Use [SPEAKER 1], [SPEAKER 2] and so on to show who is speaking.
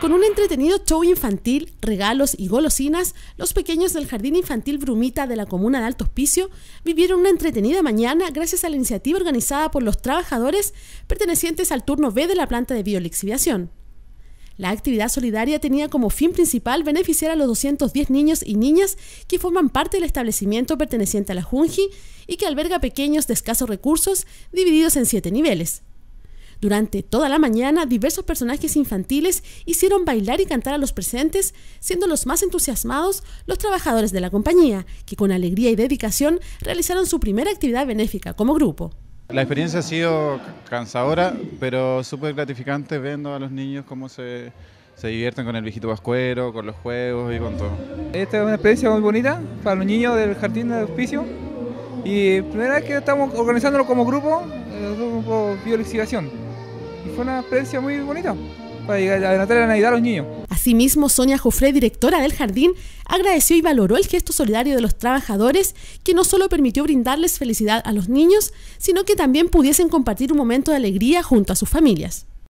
[SPEAKER 1] Con un entretenido show infantil, regalos y golosinas, los pequeños del Jardín Infantil Brumita de la comuna de Alto Hospicio vivieron una entretenida mañana gracias a la iniciativa organizada por los trabajadores pertenecientes al turno B de la planta de biolixiviación. La actividad solidaria tenía como fin principal beneficiar a los 210 niños y niñas que forman parte del establecimiento perteneciente a la Junji y que alberga pequeños de escasos recursos divididos en siete niveles. Durante toda la mañana, diversos personajes infantiles hicieron bailar y cantar a los presentes, siendo los más entusiasmados los trabajadores de la compañía, que con alegría y dedicación realizaron su primera actividad benéfica como grupo.
[SPEAKER 2] La experiencia ha sido cansadora, pero súper gratificante viendo a los niños cómo se, divierten con el viejito vascuero, con los juegos y con todo. Esta es una experiencia muy bonita para los niños del
[SPEAKER 3] jardín de auspicio, y primera vez que estamos organizándolo como grupo, es eh, un poco
[SPEAKER 1] fue una experiencia muy bonita para adelantar la Navidad a los niños. Asimismo, Sonia Jofré, directora del jardín, agradeció y valoró el gesto solidario de los trabajadores que no solo permitió brindarles felicidad a los niños, sino que también pudiesen compartir un momento de alegría junto a sus familias.